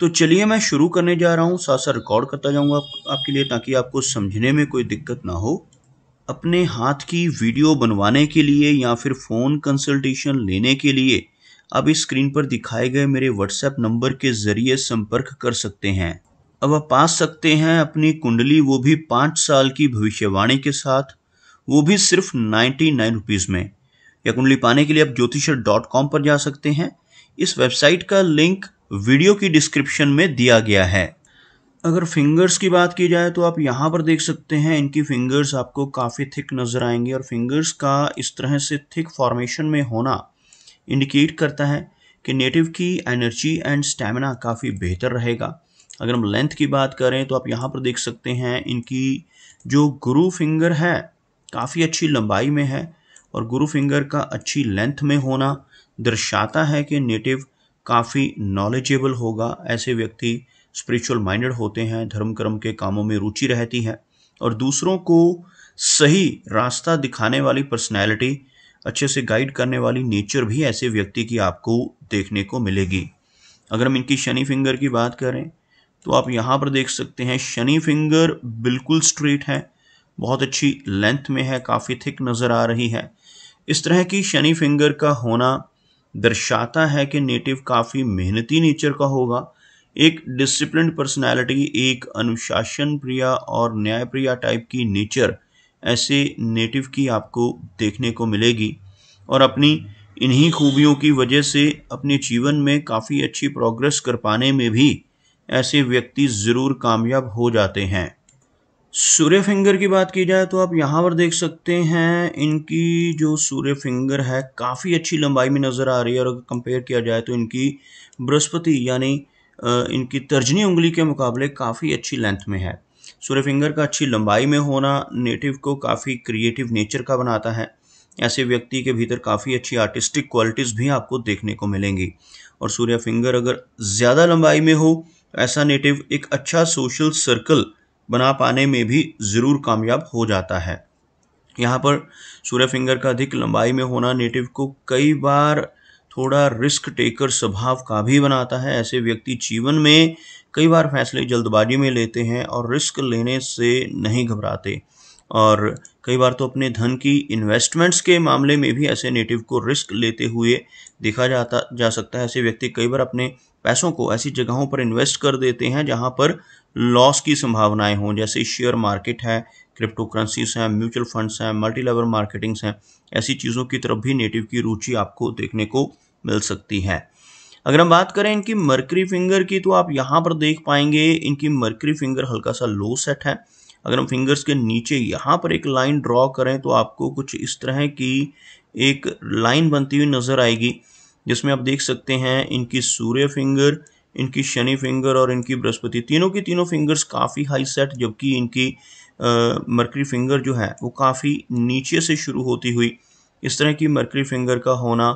तो चलिए मैं शुरू करने जा रहा हूँ साथ साथ रिकॉर्ड करता जाऊँगा आप, आपके लिए ताकि आपको समझने में कोई दिक्कत ना हो अपने हाथ की वीडियो बनवाने के लिए या फिर फ़ोन कंसल्टेशन लेने के लिए आप इस स्क्रीन पर दिखाए गए मेरे व्हाट्सएप नंबर के ज़रिए संपर्क कर सकते हैं अब आप पा सकते हैं अपनी कुंडली वो भी पाँच साल की भविष्यवाणी के साथ वो भी सिर्फ नाइन्टी नाइन रुपीज़ में या कुंडली पाने के लिए आप ज्योतिष डॉट कॉम पर जा सकते हैं इस वेबसाइट का लिंक वीडियो की डिस्क्रिप्शन में दिया गया है अगर फिंगर्स की बात की जाए तो आप यहाँ पर देख सकते हैं इनकी फिंगर्स आपको काफ़ी थिक नज़र आएंगे और फिंगर्स का इस तरह से थिक फॉर्मेशन में होना इंडिकेट करता है कि नेटिव की एनर्जी एंड स्टेमिना काफ़ी बेहतर रहेगा अगर हम लेंथ की बात करें तो आप यहाँ पर देख सकते हैं इनकी जो गुरु फिंगर है काफ़ी अच्छी लंबाई में है और गुरु फिंगर का अच्छी लेंथ में होना दर्शाता है कि नेटिव काफ़ी नॉलेजेबल होगा ऐसे व्यक्ति स्पिरिचुअल माइंडेड होते हैं धर्म कर्म के कामों में रुचि रहती है और दूसरों को सही रास्ता दिखाने वाली पर्सनैलिटी अच्छे से गाइड करने वाली नेचर भी ऐसे व्यक्ति की आपको देखने को मिलेगी अगर हम इनकी शनि फिंगर की बात करें तो आप यहाँ पर देख सकते हैं शनि फिंगर बिल्कुल स्ट्रेट है बहुत अच्छी लेंथ में है काफ़ी थिक नज़र आ रही है इस तरह की शनि फिंगर का होना दर्शाता है कि नेटिव काफ़ी मेहनती नेचर का होगा एक डिसिप्लिन पर्सनालिटी एक अनुशासन प्रिया और न्याय प्रिया टाइप की नेचर ऐसे नेटिव की आपको देखने को मिलेगी और अपनी इन्हीं खूबियों की वजह से अपने जीवन में काफ़ी अच्छी प्रोग्रेस कर पाने में भी ऐसे व्यक्ति ज़रूर कामयाब हो जाते हैं सूर्य फिंगर की बात की जाए तो आप यहाँ पर देख सकते हैं इनकी जो सूर्य फिंगर है काफ़ी अच्छी लंबाई में नज़र आ रही है और अगर कंपेयर किया जाए तो इनकी बृहस्पति यानी इनकी तर्जनी उंगली के मुकाबले काफ़ी अच्छी लेंथ में है सूर्य फिंगर का अच्छी लंबाई में होना नेटिव को काफ़ी क्रिएटिव नेचर का बनाता है ऐसे व्यक्ति के भीतर काफ़ी अच्छी आर्टिस्टिक क्वालिटीज़ भी आपको देखने को मिलेंगी और सूर्य फिंगर अगर ज़्यादा लंबाई में हो ऐसा नेटिव एक अच्छा सोशल सर्कल बना पाने में भी ज़रूर कामयाब हो जाता है यहाँ पर सूर्य फिंगर का अधिक लंबाई में होना नेटिव को कई बार थोड़ा रिस्क टेकर स्वभाव का भी बनाता है ऐसे व्यक्ति जीवन में कई बार फैसले जल्दबाजी में लेते हैं और रिस्क लेने से नहीं घबराते और कई बार तो अपने धन की इन्वेस्टमेंट्स के मामले में भी ऐसे नेटिव को रिस्क लेते हुए देखा जाता जा सकता है ऐसे व्यक्ति कई बार अपने पैसों को ऐसी जगहों पर इन्वेस्ट कर देते हैं जहाँ पर लॉस की संभावनाएं हों जैसे शेयर मार्केट है क्रिप्टो करेंसीज हैं म्यूचुअल फंड्स हैं मल्टी लेवल मार्केटिंग्स हैं ऐसी चीज़ों की तरफ भी नेटिव की रुचि आपको देखने को मिल सकती है अगर हम बात करें इनकी मर्करी फिंगर की तो आप यहाँ पर देख पाएंगे इनकी मर्करी फिंगर हल्का सा लो सेट है अगर हम फिंगर्स के नीचे यहाँ पर एक लाइन ड्रॉ करें तो आपको कुछ इस तरह की एक लाइन बनती हुई नज़र आएगी जिसमें आप देख सकते हैं इनकी सूर्य फिंगर इनकी शनि फिंगर और इनकी बृहस्पति तीनों की तीनों फिंगर्स काफ़ी हाई सेट जबकि इनकी मरकरी फिंगर जो है वो काफ़ी नीचे से शुरू होती हुई इस तरह की मरकरी फिंगर का होना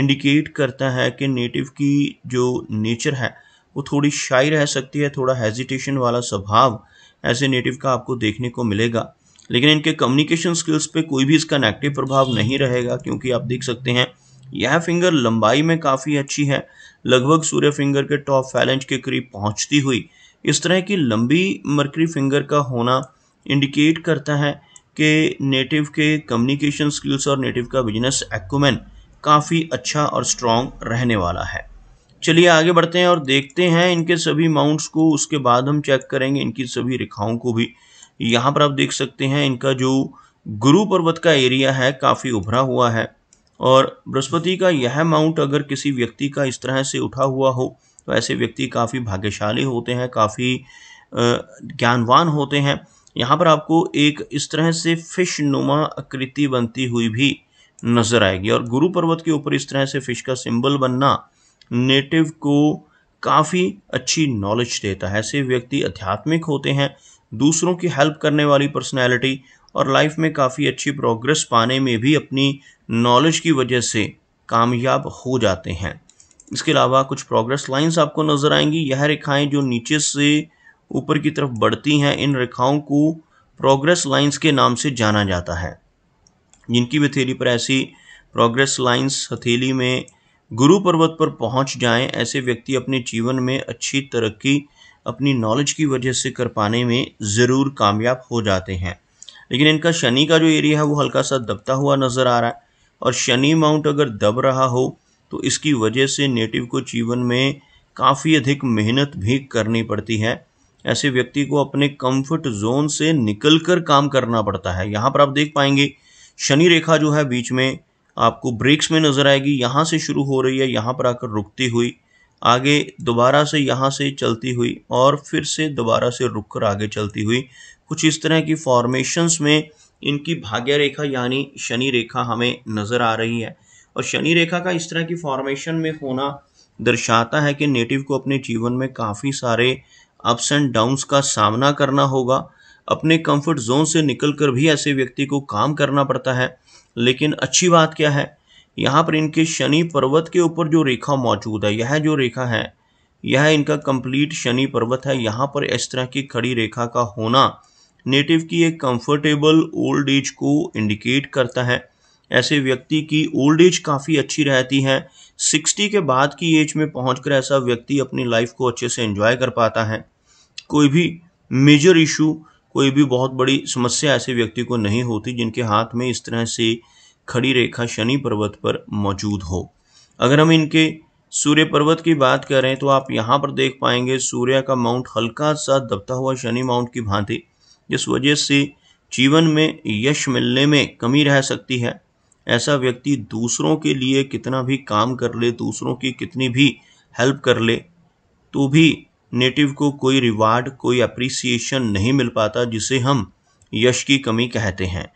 इंडिकेट करता है कि नेटिव की जो नेचर है वो थोड़ी शाई रह सकती है थोड़ा हेजिटेशन वाला स्वभाव ऐसे नेटिव का आपको देखने को मिलेगा लेकिन इनके कम्युनिकेशन स्किल्स पे कोई भी इसका नेगेटिव प्रभाव नहीं रहेगा क्योंकि आप देख सकते हैं यह फिंगर लंबाई में काफ़ी अच्छी है लगभग सूर्य फिंगर के टॉप फैलेंज के करीब पहुंचती हुई इस तरह की लंबी मर्करी फिंगर का होना इंडिकेट करता है कि नेटिव के कम्युनिकेशन स्किल्स और नेटिव का बिजनेस एक्यूमेन काफ़ी अच्छा और स्ट्रॉन्ग रहने वाला है चलिए आगे बढ़ते हैं और देखते हैं इनके सभी माउंट्स को उसके बाद हम चेक करेंगे इनकी सभी रेखाओं को भी यहाँ पर आप देख सकते हैं इनका जो गुरु पर्वत का एरिया है काफ़ी उभरा हुआ है और बृहस्पति का यह माउंट अगर किसी व्यक्ति का इस तरह से उठा हुआ हो तो ऐसे व्यक्ति काफ़ी भाग्यशाली होते हैं काफ़ी ज्ञानवान होते हैं यहाँ पर आपको एक इस तरह से फिश नुमा आकृति बनती हुई भी नजर आएगी और गुरु पर्वत के ऊपर इस तरह से फिश का सिंबल बनना नेटिव को काफ़ी अच्छी नॉलेज देता है ऐसे व्यक्ति आध्यात्मिक होते हैं दूसरों की हेल्प करने वाली पर्सनैलिटी और लाइफ में काफ़ी अच्छी प्रोग्रेस पाने में भी अपनी नॉलेज की वजह से कामयाब हो जाते हैं इसके अलावा कुछ प्रोग्रेस लाइंस आपको नज़र आएंगी यह रेखाएं जो नीचे से ऊपर की तरफ बढ़ती हैं इन रेखाओं को प्रोग्रेस लाइंस के नाम से जाना जाता है जिनकी भी हथेली पर ऐसी प्रोग्रेस लाइंस हथेली में गुरु पर्वत पर पहुंच जाएं ऐसे व्यक्ति अपने जीवन में अच्छी तरक्की अपनी नॉलेज की वजह से कर पाने में ज़रूर कामयाब हो जाते हैं लेकिन इनका शनि का जो एरिया है वो हल्का सा दबता हुआ नज़र आ रहा है और शनि माउंट अगर दब रहा हो तो इसकी वजह से नेटिव को जीवन में काफ़ी अधिक मेहनत भी करनी पड़ती है ऐसे व्यक्ति को अपने कंफर्ट जोन से निकल कर काम करना पड़ता है यहाँ पर आप देख पाएंगे शनि रेखा जो है बीच में आपको ब्रेक्स में नज़र आएगी यहाँ से शुरू हो रही है यहाँ पर आकर रुकती हुई आगे दोबारा से यहाँ से चलती हुई और फिर से दोबारा से रुक कर आगे चलती हुई कुछ इस तरह की फॉर्मेशंस में इनकी भाग्य रेखा यानी शनि रेखा हमें नज़र आ रही है और शनि रेखा का इस तरह की फॉर्मेशन में होना दर्शाता है कि नेटिव को अपने जीवन में काफ़ी सारे अप्स एंड डाउन्स का सामना करना होगा अपने कंफर्ट जोन से निकल कर भी ऐसे व्यक्ति को काम करना पड़ता है लेकिन अच्छी बात क्या है यहाँ पर इनके शनि पर्वत के ऊपर जो रेखा मौजूद है यह जो रेखा है यह इनका कंप्लीट शनि पर्वत है यहाँ पर इस तरह की खड़ी रेखा का होना नेटिव की एक कंफर्टेबल ओल्ड एज को इंडिकेट करता है ऐसे व्यक्ति की ओल्ड एज काफ़ी अच्छी रहती है सिक्सटी के बाद की एज में पहुंचकर ऐसा व्यक्ति अपनी लाइफ को अच्छे से एंजॉय कर पाता है कोई भी मेजर इशू कोई भी बहुत बड़ी समस्या ऐसे व्यक्ति को नहीं होती जिनके हाथ में इस तरह से खड़ी रेखा शनि पर्वत पर मौजूद हो अगर हम इनके सूर्य पर्वत की बात करें तो आप यहाँ पर देख पाएंगे सूर्य का माउंट हल्का सा दबता हुआ शनि माउंट की भांति जिस वजह से जीवन में यश मिलने में कमी रह सकती है ऐसा व्यक्ति दूसरों के लिए कितना भी काम कर ले दूसरों की कितनी भी हेल्प कर ले तो भी नेटिव को कोई रिवार्ड कोई अप्रिसिएशन नहीं मिल पाता जिसे हम यश की कमी कहते हैं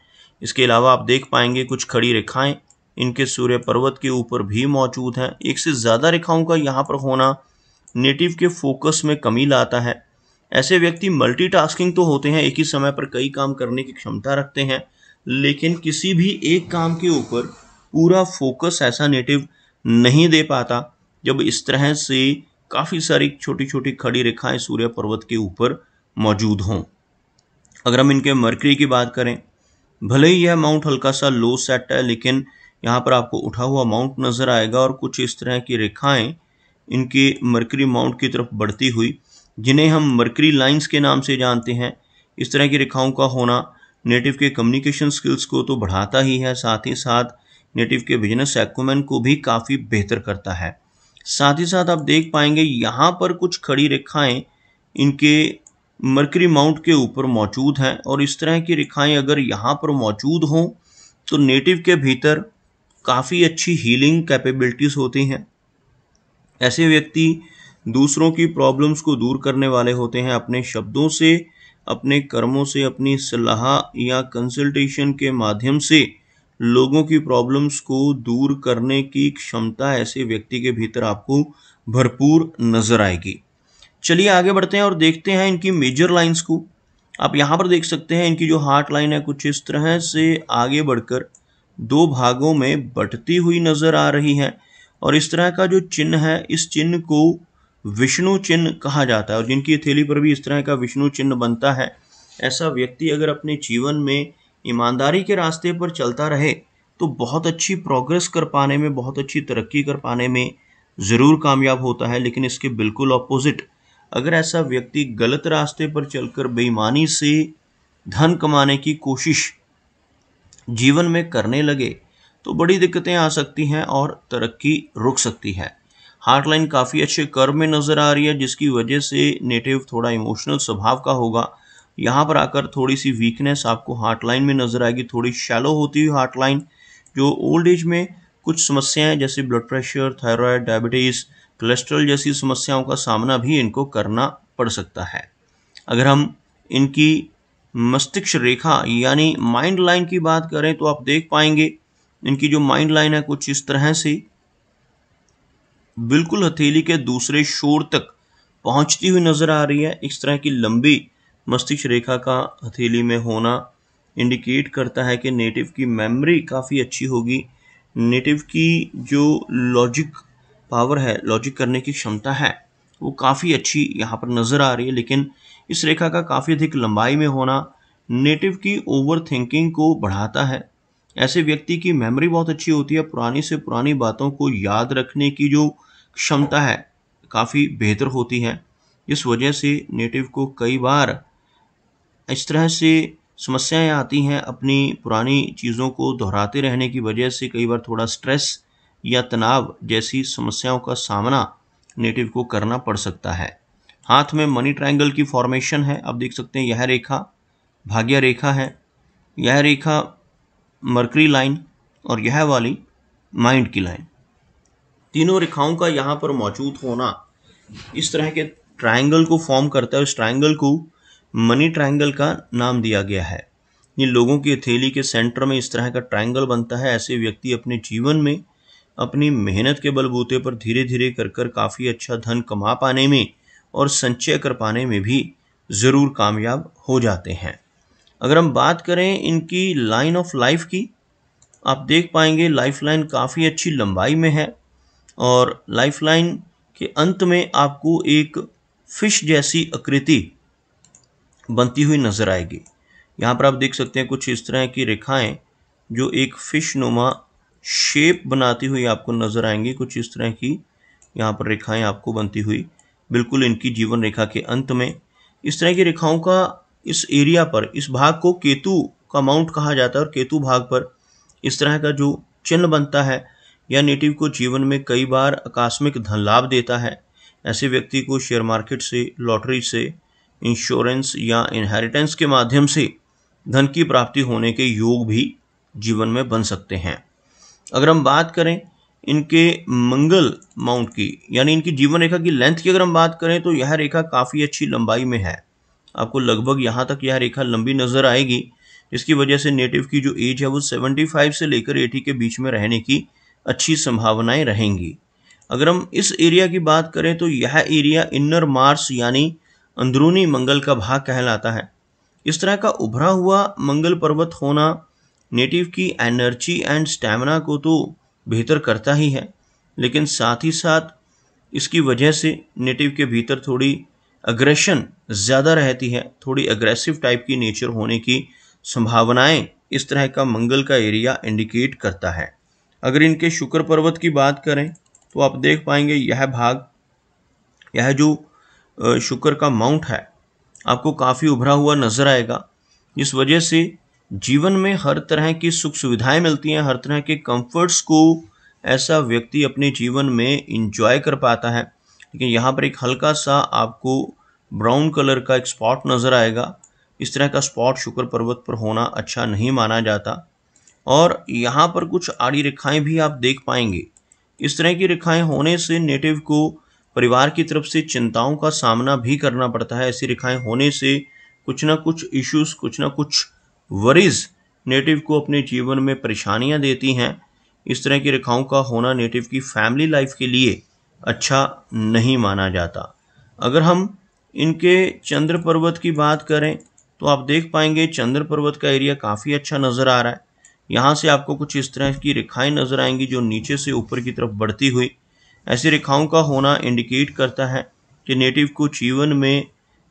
इसके अलावा आप देख पाएंगे कुछ खड़ी रेखाएं इनके सूर्य पर्वत के ऊपर भी मौजूद हैं एक से ज़्यादा रेखाओं का यहाँ पर होना नेटिव के फोकस में कमी लाता है ऐसे व्यक्ति मल्टीटास्किंग तो होते हैं एक ही समय पर कई काम करने की क्षमता रखते हैं लेकिन किसी भी एक काम के ऊपर पूरा फोकस ऐसा नेटिव नहीं दे पाता जब इस तरह से काफ़ी सारी छोटी छोटी खड़ी रेखाएं सूर्य पर्वत के ऊपर मौजूद हों अगर हम इनके मरकरी की बात करें भले ही यह माउंट हल्का सा लो सेट है लेकिन यहाँ पर आपको उठा हुआ माउंट नज़र आएगा और कुछ इस तरह की रेखाएं इनके मरकरी माउंट की तरफ बढ़ती हुई जिन्हें हम मरकरी लाइंस के नाम से जानते हैं इस तरह की रेखाओं का होना नेटिव के कम्युनिकेशन स्किल्स को तो बढ़ाता ही है साथ ही साथ नेटिव के बिजनेस एक्मेंट को भी काफ़ी बेहतर करता है साथ ही साथ आप देख पाएंगे यहाँ पर कुछ खड़ी रेखाएँ इनके मरकरी माउंट के ऊपर मौजूद हैं और इस तरह की रेखाएँ अगर यहाँ पर मौजूद हों तो नेटिव के भीतर काफ़ी अच्छी हीलिंग कैपेबिलिटीज़ होती हैं ऐसे व्यक्ति दूसरों की प्रॉब्लम्स को दूर करने वाले होते हैं अपने शब्दों से अपने कर्मों से अपनी सलाह या कंसल्टेशन के माध्यम से लोगों की प्रॉब्लम्स को दूर करने की क्षमता ऐसे व्यक्ति के भीतर आपको भरपूर नजर आएगी चलिए आगे बढ़ते हैं और देखते हैं इनकी मेजर लाइंस को आप यहाँ पर देख सकते हैं इनकी जो हार्ट लाइन है कुछ इस तरह से आगे बढ़कर दो भागों में बटती हुई नजर आ रही है और इस तरह का जो चिन्ह है इस चिन्ह को विष्णु चिन्ह कहा जाता है और जिनकी थैली पर भी इस तरह का विष्णु चिन्ह बनता है ऐसा व्यक्ति अगर अपने जीवन में ईमानदारी के रास्ते पर चलता रहे तो बहुत अच्छी प्रोग्रेस कर पाने में बहुत अच्छी तरक्की कर पाने में ज़रूर कामयाब होता है लेकिन इसके बिल्कुल ऑपोजिट अगर ऐसा व्यक्ति गलत रास्ते पर चलकर बेईमानी से धन कमाने की कोशिश जीवन में करने लगे तो बड़ी दिक्कतें आ सकती हैं और तरक्की रुक सकती है हार्ट लाइन काफ़ी अच्छे कर्व में नज़र आ रही है जिसकी वजह से नेटिव थोड़ा इमोशनल स्वभाव का होगा यहाँ पर आकर थोड़ी सी वीकनेस आपको हार्ट लाइन में नज़र आएगी थोड़ी शैलो होती हुई हार्ट लाइन जो ओल्ड एज में कुछ समस्याएं जैसे blood pressure thyroid diabetes cholesterol जैसी समस्याओं का सामना भी इनको करना पड़ सकता है अगर हम इनकी मस्तिष्क रेखा यानी माइंड लाइन की बात करें तो आप देख पाएंगे इनकी जो माइंड लाइन है कुछ इस तरह से बिल्कुल हथेली के दूसरे शोर तक पहुंचती हुई नजर आ रही है इस तरह की लंबी मस्तिष्क रेखा का हथेली में होना इंडिकेट करता है कि नेटिव की मेमोरी काफ़ी अच्छी होगी नेटिव की जो लॉजिक पावर है लॉजिक करने की क्षमता है वो काफ़ी अच्छी यहाँ पर नज़र आ रही है लेकिन इस रेखा का काफ़ी अधिक लंबाई में होना नेटिव की ओवर थिंकिंग को बढ़ाता है ऐसे व्यक्ति की मेमोरी बहुत अच्छी होती है पुरानी से पुरानी बातों को याद रखने की जो क्षमता है काफ़ी बेहतर होती है इस वजह से नेटिव को कई बार इस तरह से समस्याएं आती हैं अपनी पुरानी चीज़ों को दोहराते रहने की वजह से कई बार थोड़ा स्ट्रेस या तनाव जैसी समस्याओं का सामना नेटिव को करना पड़ सकता है हाथ में मनी ट्रायंगल की फॉर्मेशन है आप देख सकते हैं यह रेखा भाग्य रेखा है यह रेखा मरकरी लाइन और यह वाली माइंड की लाइन तीनों रेखाओं का यहाँ पर मौजूद होना इस तरह के ट्रायंगल को फॉर्म करता है उस ट्रायंगल को मनी ट्रायंगल का नाम दिया गया है ये लोगों की हथेली के सेंटर में इस तरह का ट्रायंगल बनता है ऐसे व्यक्ति अपने जीवन में अपनी मेहनत के बलबूते पर धीरे धीरे कर कर काफ़ी अच्छा धन कमा पाने में और संचय कर पाने में भी ज़रूर कामयाब हो जाते हैं अगर हम बात करें इनकी लाइन ऑफ लाइफ की आप देख पाएंगे लाइफ लाइन काफ़ी अच्छी लंबाई में है और लाइफलाइन के अंत में आपको एक फिश जैसी आकृति बनती हुई नजर आएगी यहाँ पर आप देख सकते हैं कुछ इस तरह की रेखाएं जो एक फिश नुमा शेप बनाती हुई आपको नजर आएंगी कुछ इस तरह की यहाँ पर रेखाएं आपको बनती हुई बिल्कुल इनकी जीवन रेखा के अंत में इस तरह की रेखाओं का इस एरिया पर इस भाग को केतु का माउंट कहा जाता है और केतु भाग पर इस तरह का जो चिन्ह बनता है यह नेटिव को जीवन में कई बार आकस्मिक धन लाभ देता है ऐसे व्यक्ति को शेयर मार्केट से लॉटरी से इंश्योरेंस या इनहेरिटेंस के माध्यम से धन की प्राप्ति होने के योग भी जीवन में बन सकते हैं अगर हम बात करें इनके मंगल माउंट की यानी इनकी जीवन रेखा की लेंथ की अगर हम बात करें तो यह रेखा काफ़ी अच्छी लंबाई में है आपको लगभग यहाँ तक यह रेखा लंबी नज़र आएगी इसकी वजह से नेटिव की जो एज है वो 75 से लेकर 80 के बीच में रहने की अच्छी संभावनाएं रहेंगी अगर हम इस एरिया की बात करें तो यह एरिया इन्नर मार्स यानी अंदरूनी मंगल का भाग कहलाता है इस तरह का उभरा हुआ मंगल पर्वत होना नेटिव की एनर्जी एंड स्टैमिना को तो बेहतर करता ही है लेकिन साथ ही साथ इसकी वजह से नेटिव के भीतर थोड़ी अग्रेशन ज़्यादा रहती है थोड़ी अग्रेसिव टाइप की नेचर होने की संभावनाएं इस तरह का मंगल का एरिया इंडिकेट करता है अगर इनके शुक्र पर्वत की बात करें तो आप देख पाएंगे यह भाग यह जो शुक्र का माउंट है आपको काफ़ी उभरा हुआ नज़र आएगा इस वजह से जीवन में हर तरह की सुख सुविधाएं मिलती हैं हर तरह के कंफर्ट्स को ऐसा व्यक्ति अपने जीवन में इंजॉय कर पाता है लेकिन यहाँ पर एक हल्का सा आपको ब्राउन कलर का एक स्पॉट नज़र आएगा इस तरह का स्पॉट शुक्र पर्वत पर होना अच्छा नहीं माना जाता और यहाँ पर कुछ आड़ी रेखाएं भी आप देख पाएंगे इस तरह की रेखाएं होने से नेटिव को परिवार की तरफ से चिंताओं का सामना भी करना पड़ता है ऐसी रेखाएं होने से कुछ ना कुछ इश्यूज कुछ ना कुछ वरीज नेटिव को अपने जीवन में परेशानियां देती हैं इस तरह की रेखाओं का होना नेटिव की फैमिली लाइफ के लिए अच्छा नहीं माना जाता अगर हम इनके चंद्र पर्वत की बात करें तो आप देख पाएंगे चंद्र पर्वत का एरिया काफ़ी अच्छा नज़र आ रहा है यहाँ से आपको कुछ इस तरह की रेखाएं नज़र आएंगी जो नीचे से ऊपर की तरफ बढ़ती हुई ऐसी रेखाओं का होना इंडिकेट करता है कि नेटिव को जीवन में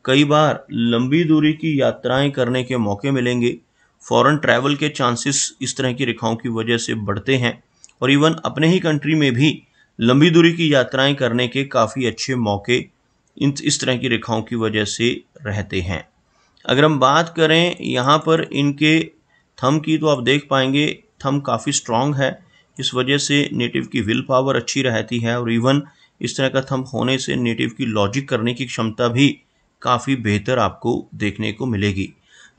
कई बार लंबी दूरी की यात्राएं करने के मौके मिलेंगे फॉरेन ट्रैवल के चांसेस इस तरह की रेखाओं की वजह से बढ़ते हैं और इवन अपने ही कंट्री में भी लंबी दूरी की यात्राएं करने के काफ़ी अच्छे मौके इन इस तरह की रेखाओं की वजह से रहते हैं अगर हम बात करें यहाँ पर इनके थम की तो आप देख पाएंगे थम काफ़ी स्ट्रांग है इस वजह से नेटिव की विल पावर अच्छी रहती है और इवन इस तरह का थम होने से नेटिव की लॉजिक करने की क्षमता भी काफ़ी बेहतर आपको देखने को मिलेगी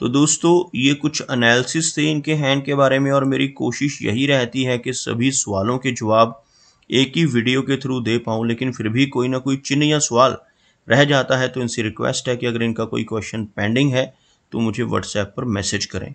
तो दोस्तों ये कुछ अनालिसिस थे इनके हैंड के बारे में और मेरी कोशिश यही रहती है कि सभी सवालों के जवाब एक ही वीडियो के थ्रू दे पाऊँ लेकिन फिर भी कोई ना कोई चिन्ह या सवाल रह जाता है तो इनसे रिक्वेस्ट है कि अगर इनका कोई क्वेश्चन पेंडिंग है तो मुझे व्हाट्सएप पर मैसेज करें